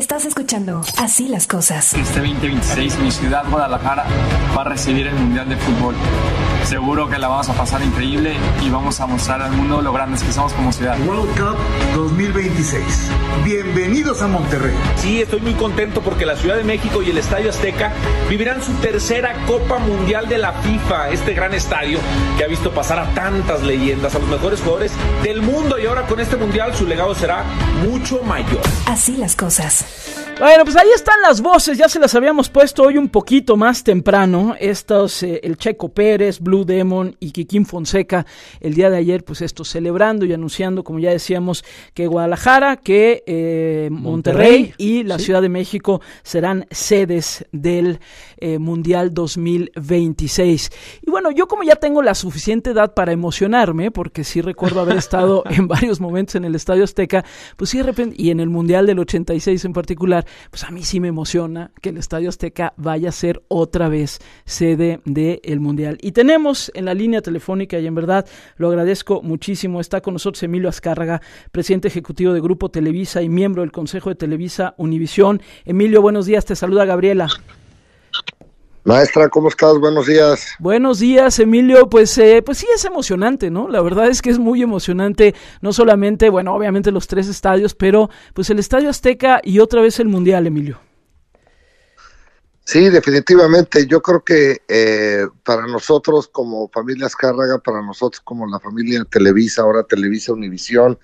Estás escuchando Así las cosas. Este 2026 mi ciudad, Guadalajara, va a recibir el Mundial de Fútbol. Seguro que la vamos a pasar increíble y vamos a mostrar al mundo lo grandes que somos como ciudad. World Cup 2026. Bienvenidos a Monterrey. Sí, estoy muy contento porque la Ciudad de México y el Estadio Azteca vivirán su tercera Copa Mundial de la FIFA, este gran estadio que ha visto pasar a tantas leyendas, a los mejores jugadores del mundo y ahora con este Mundial su legado será mucho mayor. Así las cosas. Bueno, pues ahí están las voces, ya se las habíamos puesto hoy un poquito más temprano. Estos, eh, el Checo Pérez, Blue Demon y Kikín Fonseca, el día de ayer, pues esto, celebrando y anunciando, como ya decíamos, que Guadalajara, que eh, Monterrey, y la Ciudad de México serán sedes del eh, Mundial 2026. Y bueno, yo como ya tengo la suficiente edad para emocionarme, porque sí recuerdo haber estado en varios momentos en el Estadio Azteca, pues sí de repente, y en el Mundial del 86 en particular, pues a mí sí me emociona que el Estadio Azteca vaya a ser otra vez sede del Mundial. Y tenemos en la línea telefónica, y en verdad lo agradezco muchísimo, está con nosotros Emilio Azcárraga, presidente ejecutivo de Grupo Televisa y miembro del Consejo de Televisa Univisión. Emilio, buenos días, te saluda Gabriela. Maestra, ¿cómo estás? Buenos días. Buenos días, Emilio. Pues, eh, pues sí es emocionante, ¿no? La verdad es que es muy emocionante, no solamente, bueno, obviamente los tres estadios, pero pues el Estadio Azteca y otra vez el Mundial, Emilio. Sí, definitivamente. Yo creo que eh, para nosotros como familia Azcárraga, para nosotros como la familia Televisa, ahora Televisa Univisión,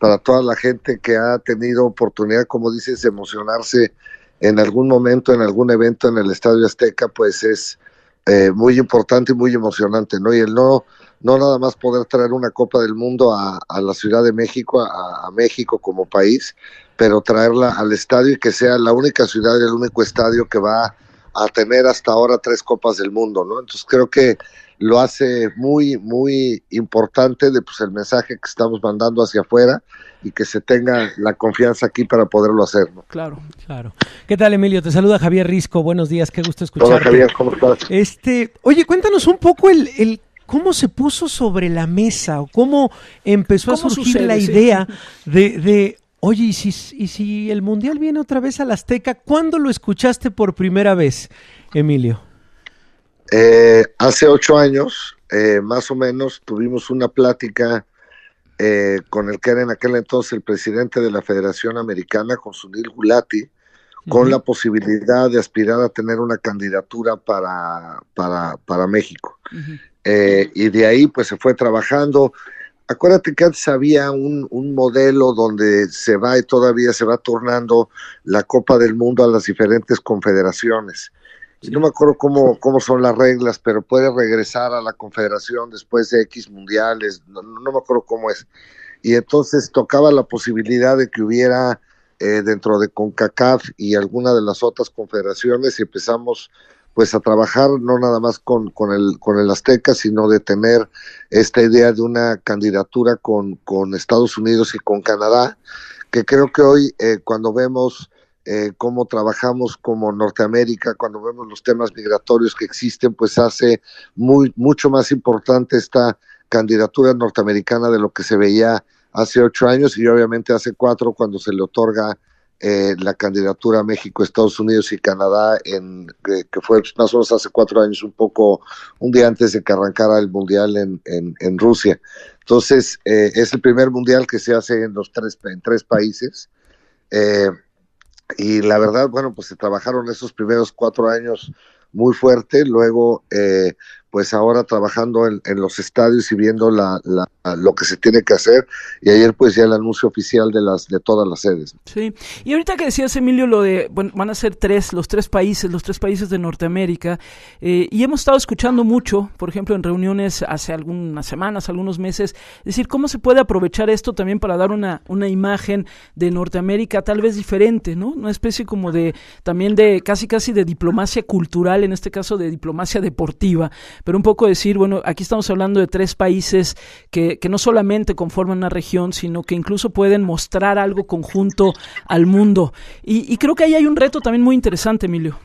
para toda la gente que ha tenido oportunidad, como dices, de emocionarse en algún momento, en algún evento en el Estadio Azteca, pues es eh, muy importante y muy emocionante, ¿no? Y el no, no nada más poder traer una Copa del Mundo a, la Ciudad de México, a, a, México como país, pero traerla al estadio y que sea la única ciudad y el único estadio que va a tener hasta ahora tres copas del mundo, ¿no? Entonces creo que lo hace muy, muy importante de pues el mensaje que estamos mandando hacia afuera y que se tenga la confianza aquí para poderlo hacer. ¿no? Claro, claro. ¿Qué tal, Emilio? Te saluda Javier Risco. Buenos días, qué gusto escucharte. Hola, Javier, ¿cómo estás? Este, oye, cuéntanos un poco el, cómo se puso sobre la mesa o cómo empezó a surgir la idea de, Oye, ¿y si, ¿y si el Mundial viene otra vez a la Azteca? ¿Cuándo lo escuchaste por primera vez, Emilio? Eh, hace ocho años, eh, más o menos, tuvimos una plática eh, con el que era en aquel entonces el presidente de la Federación Americana, con Sunil Gulati, con la posibilidad de aspirar a tener una candidatura para, para, México. y de ahí pues se fue trabajando. Acuérdate que antes había un, modelo donde se va y todavía se va tornando la Copa del Mundo a las diferentes confederaciones. Y no me acuerdo cómo, cómo son las reglas, pero puede regresar a la confederación después de X mundiales, no, me acuerdo cómo es. Y entonces tocaba la posibilidad de que hubiera eh, dentro de CONCACAF y alguna de las otras confederaciones y empezamos pues a trabajar no nada más con, con, el, con el Azteca, sino de tener esta idea de una candidatura con, Estados Unidos y con Canadá, que creo que hoy eh, cuando vemos eh, cómo trabajamos como Norteamérica, cuando vemos los temas migratorios que existen, pues hace muy, mucho más importante esta candidatura norteamericana de lo que se veía hace ocho años y obviamente hace cuatro cuando se le otorga eh, la candidatura a México, Estados Unidos y Canadá, en, eh, que, fue más o menos hace cuatro años, un poco, un día antes de que arrancara el Mundial en, en, Rusia. Entonces, eh, es el primer Mundial que se hace en, los tres, en tres países. y la verdad, bueno, pues se trabajaron esos primeros cuatro años muy fuerte. Luego, pues ahora trabajando en, los estadios y viendo lo que se tiene que hacer. Y ayer pues ya el anuncio oficial de, las, de todas las sedes. Sí, y ahorita que decías Emilio lo de, bueno, van a ser tres, los tres países, los tres países de Norteamérica. Eh, y hemos estado escuchando mucho, por ejemplo, en reuniones hace algunas semanas, algunos meses, decir, ¿cómo se puede aprovechar esto también para dar una, una imagen de Norteamérica tal vez diferente, ¿no? Una especie como de, también de, casi casi de diplomacia cultural, en este caso de diplomacia deportiva pero un poco decir, bueno, aquí estamos hablando de tres países que, no solamente conforman una región, sino que incluso pueden mostrar algo conjunto al mundo. Y, creo que ahí hay un reto también muy interesante, Emilio.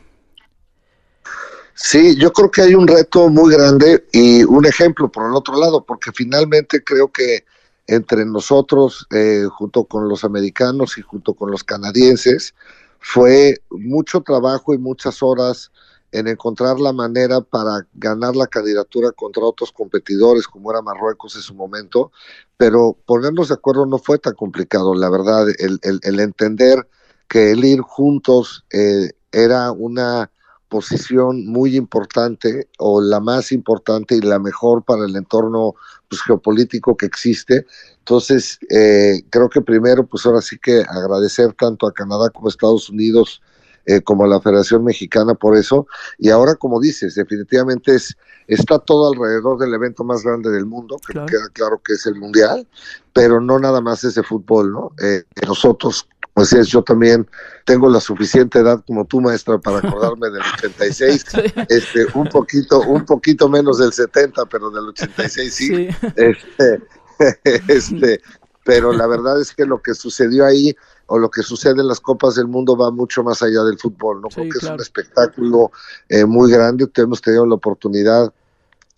Sí, yo creo que hay un reto muy grande y un ejemplo por el otro lado, porque finalmente creo que entre nosotros, eh, junto con los americanos y junto con los canadienses, fue mucho trabajo y muchas horas en encontrar la manera para ganar la candidatura contra otros competidores como era Marruecos en su momento, pero ponernos de acuerdo no fue tan complicado, la verdad, el, entender que el ir juntos eh, era una posición muy importante o la más importante y la mejor para el entorno pues, geopolítico que existe. Entonces, eh, creo que primero, pues ahora sí que agradecer tanto a Canadá como a Estados Unidos eh, como la Federación Mexicana por eso. Y ahora, como dices, definitivamente es está todo alrededor del evento más grande del mundo, que claro. queda claro que es el Mundial, pero no nada más ese fútbol, ¿no? Eh, nosotros pues es, yo también tengo la suficiente edad como tú, maestra, para acordarme del 86, este, un poquito, un poquito menos del 70, pero del 86 sí. sí. Este, este, pero la verdad es que lo que sucedió ahí o lo que sucede en las Copas del Mundo va mucho más allá del fútbol, ¿no? es un espectáculo eh, muy grande. Hemos tenido la oportunidad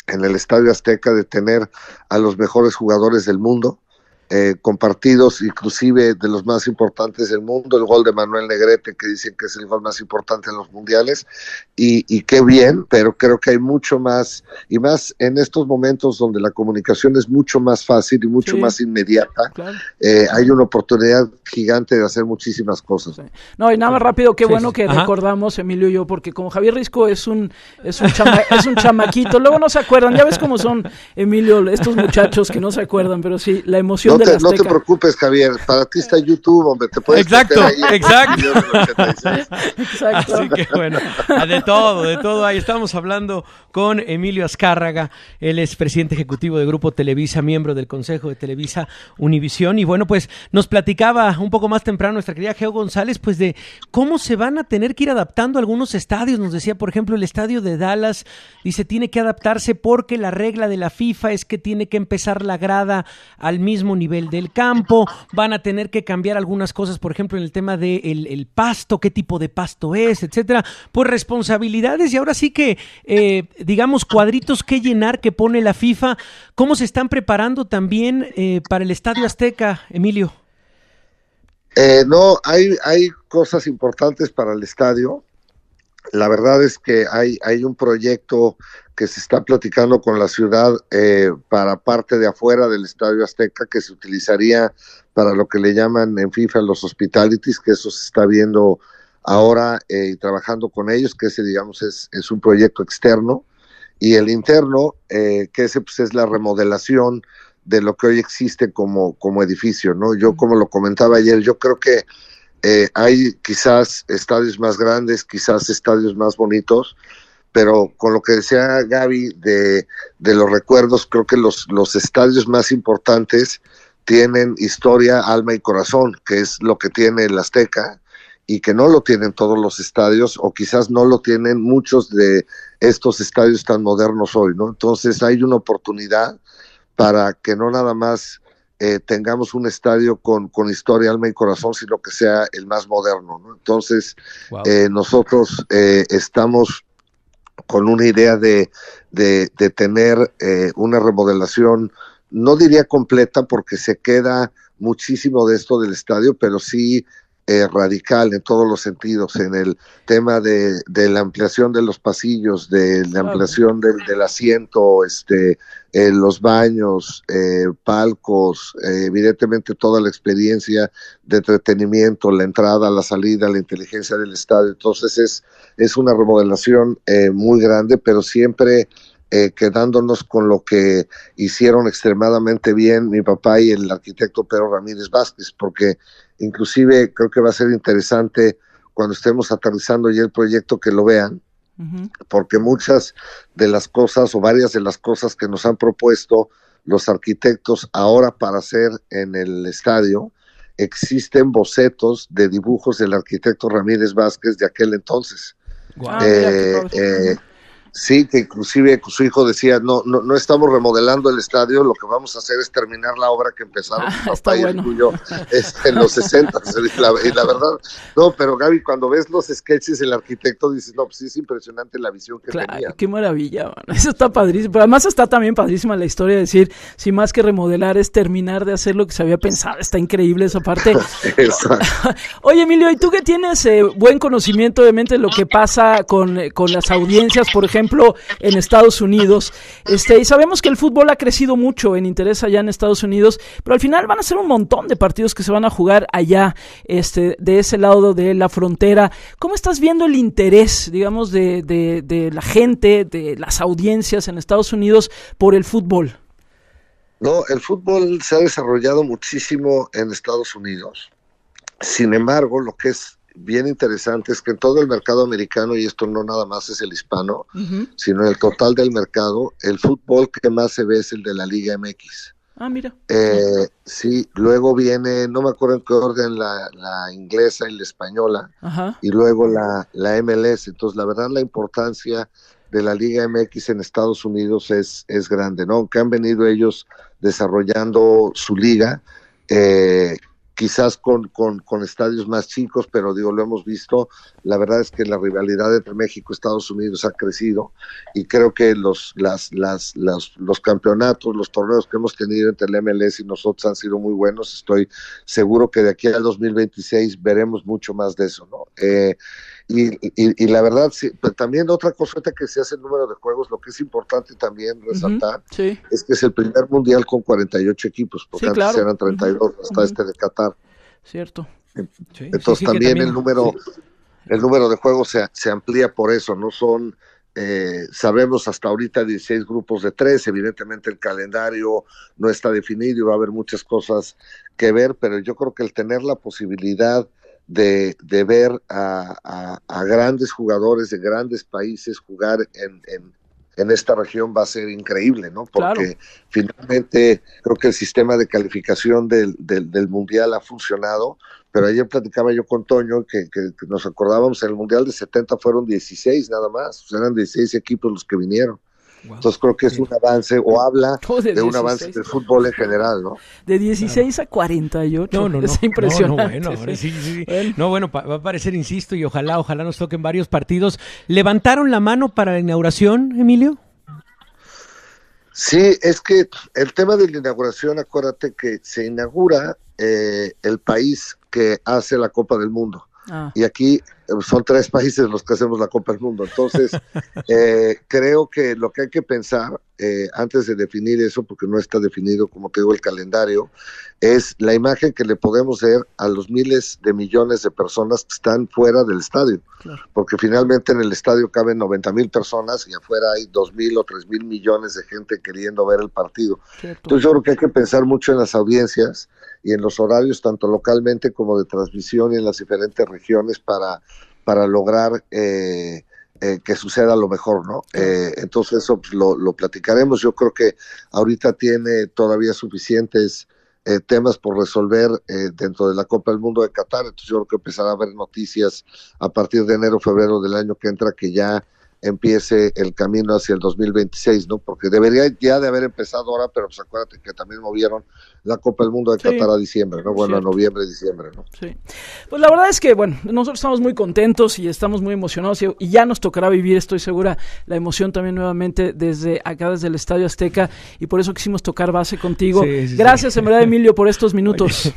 en el Estadio Azteca de tener a los mejores jugadores del mundo. Eh, compartidos, inclusive de los más importantes del mundo, el gol de Manuel Negrete, que dicen que es el gol más importante en los mundiales, y, qué bien, pero creo que hay mucho más, y más en estos momentos donde la comunicación es mucho más fácil y mucho más inmediata, eh, hay una oportunidad gigante de hacer muchísimas cosas. No, y nada más rápido, qué bueno que recordamos, Emilio y yo, porque como Javier Risco es un, es un, es un chamaquito, luego no se acuerdan, ya ves cómo son, Emilio, estos muchachos que no se acuerdan, pero sí, la emoción no te, preocupes, Javier. Para ti está YouTube, hombre. Te puedes exacto, exacto. exacto. Así que bueno, de todo, de todo. Ahí estamos hablando con Emilio Azcárraga. Él es presidente ejecutivo de Grupo Televisa, miembro del Consejo de Televisa Univisión. Y bueno, pues nos platicaba un poco más temprano nuestra querida Geo González, pues de cómo se van a tener que ir adaptando algunos estadios. Nos decía, por ejemplo, el estadio de Dallas, dice, tiene que adaptarse porque la regla de la FIFA es que tiene que empezar la grada al mismo nivel nivel del campo, van a tener que cambiar algunas cosas, por ejemplo, en el tema del de el, pasto, qué tipo de pasto es, etcétera. Pues responsabilidades y ahora sí que, eh, digamos, cuadritos que llenar que pone la FIFA. ¿Cómo se están preparando también eh, para el Estadio Azteca, Emilio? Eh, no, hay, hay cosas importantes para el estadio la verdad es que hay, hay un proyecto que se está platicando con la ciudad eh, para parte de afuera del Estadio Azteca que se utilizaría para lo que le llaman en FIFA los hospitalities, que eso se está viendo ahora eh, y trabajando con ellos, que ese digamos es, un proyecto externo, y el interno, eh, que ese pues es la remodelación de lo que hoy existe como, como edificio, ¿no? Yo como lo comentaba ayer, yo creo que eh, hay quizás estadios más grandes, quizás estadios más bonitos, pero con lo que decía Gaby de, los recuerdos, creo que los, los estadios más importantes tienen historia, alma y corazón, que es lo que tiene el Azteca y que no lo tienen todos los estadios o quizás no lo tienen muchos de estos estadios tan modernos hoy, ¿no? Entonces hay una oportunidad para que no nada más eh, tengamos un estadio con, con, historia, alma y corazón, sino que sea el más moderno. Entonces, eh, nosotros eh, estamos con una idea de tener una remodelación, no diría completa porque se queda muchísimo de esto del estadio, pero sí eh, radical en todos los sentidos, en el tema de, de la ampliación de los pasillos, de la ampliación del, asiento, este, eh, los baños, eh, palcos, evidentemente toda la experiencia de entretenimiento, la entrada, la salida, la inteligencia del Estado. Entonces es, es una remodelación muy grande, pero siempre eh, quedándonos con lo que hicieron extremadamente bien mi papá y el arquitecto Pedro Ramírez Vázquez, porque inclusive creo que va a ser interesante cuando estemos aterrizando ya el proyecto que lo vean, porque muchas de las cosas o varias de las cosas que nos han propuesto los arquitectos ahora para hacer en el estadio, existen bocetos de dibujos del arquitecto Ramírez Vázquez de aquel entonces. Ah, Sí, que inclusive pues, su hijo decía, no, no, no estamos remodelando el estadio, lo que vamos a hacer es terminar la obra que empezaron hasta ahí, y tuyo este, en los 60. Y la, verdad, no, pero Gaby, cuando ves los sketches, el arquitecto dice, no, pues sí es impresionante la visión que claro, tenía. Qué maravilla, eso está padrísimo. Pero además está también padrísima la historia de decir, si más que remodelar es terminar de hacer lo que se había pensado, está increíble esa parte. Oye, Emilio, ¿y tú que tienes eh, buen conocimiento, obviamente, de lo que pasa con eh, las audiencias, por ejemplo? en Estados Unidos. Este, y sabemos que el fútbol ha crecido mucho en interés allá en Estados Unidos, pero al final van a ser un montón de partidos que se van a jugar allá, este, de ese lado de la frontera. ¿Cómo estás viendo el interés, digamos, de la gente, de las audiencias en Estados Unidos por el fútbol? No, el fútbol se ha desarrollado muchísimo en Estados Unidos. Sin embargo, lo que es bien interesante es que en todo el mercado americano, y esto no nada más es el hispano, sino en el total del mercado, el fútbol que más se ve es el de la Liga MX. Ah, mira. Eh, sí, luego viene, no me acuerdo en qué orden, la, inglesa y la española, y luego la, la, MLS. Entonces, la verdad, la importancia de la Liga MX en Estados Unidos es, es grande, ¿no? Aunque han venido ellos desarrollando su liga, eh, quizás con, con, estadios más chicos, pero digo, lo hemos visto, la verdad es que la rivalidad entre México y Estados Unidos ha crecido y creo que los, las, las, los campeonatos, los torneos que hemos tenido entre el MLS y nosotros han sido muy buenos, estoy seguro que de aquí al 2026 veremos mucho más de eso, ¿no? Eh, y, la verdad, también otra cosa que se hace el número de juegos, lo que es importante también resaltar, es que es el primer mundial con 48 equipos, porque antes eran 32 hasta este de Qatar. Cierto. Entonces también, el número el número de juegos se, amplía por eso, no son, eh, sabemos hasta ahorita 16 grupos de 3, evidentemente el calendario no está definido y va a haber muchas cosas que ver, pero yo creo que el tener la posibilidad de, ver a, grandes jugadores de grandes países jugar en, esta región va a ser increíble, ¿no? Porque finalmente creo que el sistema de calificación del, Mundial ha funcionado, pero ayer platicaba yo con Toño que, nos acordábamos, en el Mundial de 70 fueron 16 nada más, eran 16 equipos los que vinieron. Entonces creo que es un avance o habla de, un avance del fútbol en general, ¿no? De 16 a 48. No, no, no. Es impresionante. No, bueno, No, bueno va a parecer, insisto, y ojalá, ojalá nos toquen varios partidos. ¿Levantaron la mano para la inauguración, Emilio? Sí, es que el tema de la inauguración, acuérdate que se inaugura eh, el país que hace la Copa del Mundo. Ah. Y aquí eh, son tres países los que hacemos la Copa del Mundo. Entonces, eh, creo que lo que hay que pensar eh, antes de definir eso, porque no está definido, como te digo, el calendario, es la imagen que le podemos dar a los miles de millones de personas que están fuera del estadio. Porque finalmente en el estadio caben 90 mil personas y afuera hay 2 mil o 3 mil millones de gente queriendo ver el partido. Entonces, yo creo que hay que pensar mucho en las audiencias y en los horarios tanto localmente como de transmisión y en las diferentes regiones para, para lograr eh, eh, que suceda lo mejor, ¿no? Eh, entonces eso pues, lo, platicaremos. Yo creo que ahorita tiene todavía suficientes temas por resolver dentro de la Copa del Mundo de Qatar. Entonces yo creo que empezará a haber noticias a partir de enero, febrero del año que entra que ya empiece el camino hacia el 2026, ¿no? Porque debería ya de haber empezado ahora, pero pues acuérdate que también movieron la Copa del Mundo de Qatar a diciembre, ¿no? Bueno, a noviembre, diciembre, ¿no? Sí. Pues la verdad es que, bueno, nosotros estamos muy contentos y estamos muy emocionados y, ya nos tocará vivir, estoy segura, la emoción también nuevamente desde acá, desde el Estadio Azteca y por eso quisimos tocar base contigo. Gracias, en verdad, Emilio, por estos minutos.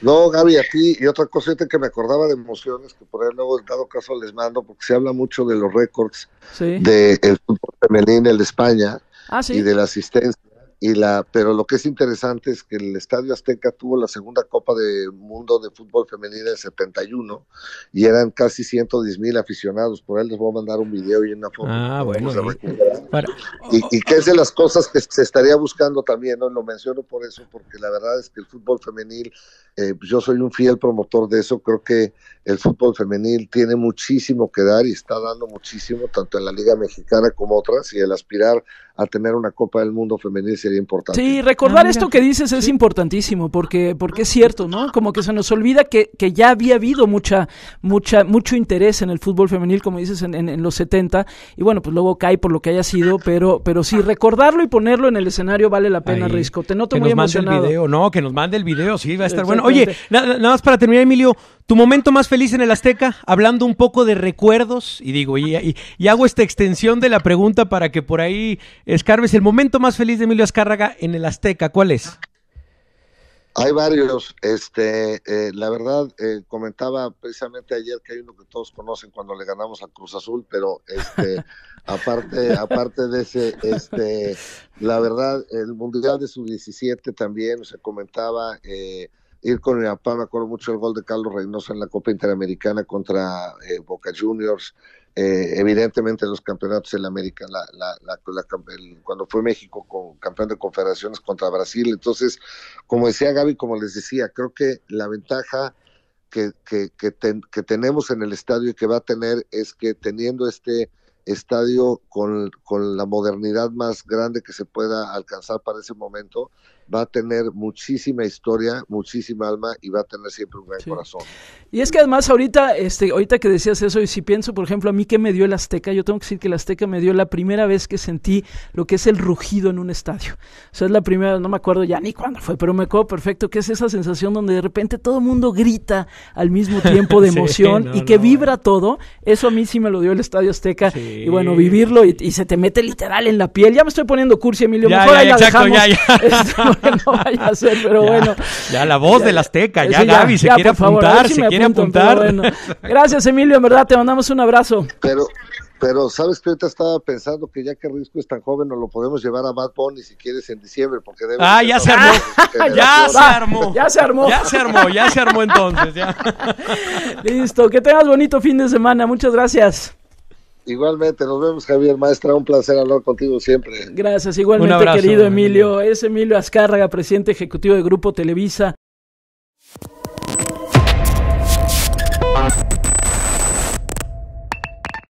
No, Gaby, a ti, y otra cosita que me acordaba de emociones, que por ahí luego, dado caso, les mando, porque se habla mucho de los récords de del fútbol femenino en España ah, y de la asistencia la, pero lo que es interesante es que el Estadio Azteca tuvo la segunda Copa del Mundo de Fútbol femenino en 71 y eran casi 110 mil aficionados. Por ahí les voy a mandar un video y una foto. Ah, bueno. Y, que es de las cosas que se estaría buscando también, ¿no? Lo menciono por eso, porque la verdad es que el fútbol femenil, eh, pues yo soy un fiel promotor de eso. Creo que el fútbol femenil tiene muchísimo que dar y está dando muchísimo, tanto en la Liga Mexicana como otras, y el aspirar a tener una Copa del Mundo femenil importante. Sí, ah, recordar esto que dices es importantísimo, porque, porque es cierto, ¿no? Ah. Como que se nos olvida que, que ya había habido mucha, mucha, mucho interés en el fútbol femenil, como dices, en, los 70, y bueno, pues luego cae por lo que haya sido, pero, pero sí, recordarlo y ponerlo en el escenario vale la pena, Risco. Te noto que muy no, que nos mande el video, sí, va a estar bueno. Oye, nada más para terminar, Emilio, tu momento más feliz en el Azteca, hablando un poco de recuerdos, y digo, y, hago esta extensión de la pregunta para que por ahí escarbes el momento más feliz de Emilio Azcárraga en el Azteca, ¿cuál es? Hay varios, este, eh, la verdad, eh, comentaba precisamente ayer que hay uno que todos conocen cuando le ganamos a Cruz Azul, pero este, aparte, aparte de ese, este, la verdad, el Mundial de Sub-17 también se comentaba, eh, ir con mi papá, me acuerdo mucho el gol de Carlos Reynoso en la Copa Interamericana contra eh, Boca Juniors, eh, evidentemente los campeonatos en la América, cuando fue México con, campeón de confederaciones contra Brasil, entonces, como decía Gaby, como les decía, creo que la ventaja que, que, que tenemos en el estadio y que va a tener es que teniendo este estadio con, con la modernidad más grande que se pueda alcanzar para ese momento, va a tener muchísima historia, muchísima alma y va a tener siempre un gran corazón. Y es que además ahorita, este, ahorita que decías eso, y si pienso, por ejemplo, a mí que me dio el Azteca, yo tengo que decir que el Azteca me dio la primera vez que sentí lo que es el rugido en un estadio. O sea, es la primera, no me acuerdo ya ni cuándo fue, pero me acuerdo perfecto que es esa sensación donde de repente todo el mundo grita al mismo tiempo de emoción y que vibra eh. todo. Eso a mí sí me lo dio el Estadio Azteca. Y bueno, vivirlo y, se te mete literal en la piel. Ya me estoy poniendo cursi, Emilio. mejor ahí la Ya, que no vaya a ser, pero bueno. Ya la voz del Azteca, ya, Gaby se quiere apuntar, se quiere apuntar. Gracias, Emilio, en verdad, te mandamos un abrazo. Pero, pero sabes que ahorita estaba pensando que ya que Risco es tan joven, nos lo podemos llevar a Bad Bunny si quieres en diciembre, porque debe Ah, ya se, armó. ya se armó. Ya se armó. Ya se armó, ya se armó entonces. Ya. Listo, que tengas bonito fin de semana. Muchas gracias. Igualmente, nos vemos Javier Maestra, un placer hablar contigo siempre. Gracias, igualmente querido Emilio. Es Emilio Azcárraga, presidente ejecutivo de Grupo Televisa.